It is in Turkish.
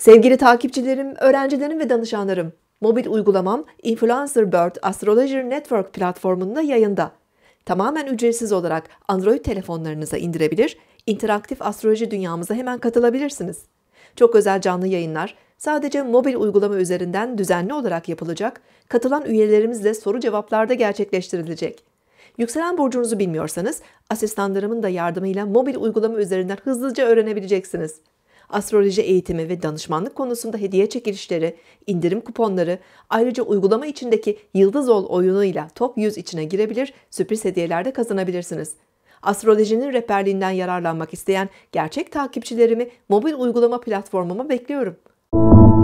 Sevgili takipçilerim, öğrencilerim ve danışanlarım, mobil uygulamam Influencer Bird Astrology Network platformunda yayında. Tamamen ücretsiz olarak Android telefonlarınıza indirebilir, interaktif astroloji dünyamıza hemen katılabilirsiniz. Çok özel canlı yayınlar, sadece mobil uygulama üzerinden düzenli olarak yapılacak, katılan üyelerimizle soru cevaplarda gerçekleştirilecek. Yükselen burcunuzu bilmiyorsanız asistanlarımın da yardımıyla mobil uygulama üzerinden hızlıca öğrenebileceksiniz astroloji eğitimi ve danışmanlık konusunda hediye çekilişleri, indirim kuponları, ayrıca uygulama içindeki Yıldız Ol oyunuyla Top 100 içine girebilir, sürpriz hediyeler de kazanabilirsiniz. Astrolojinin rehberliğinden yararlanmak isteyen gerçek takipçilerimi mobil uygulama platformuma bekliyorum.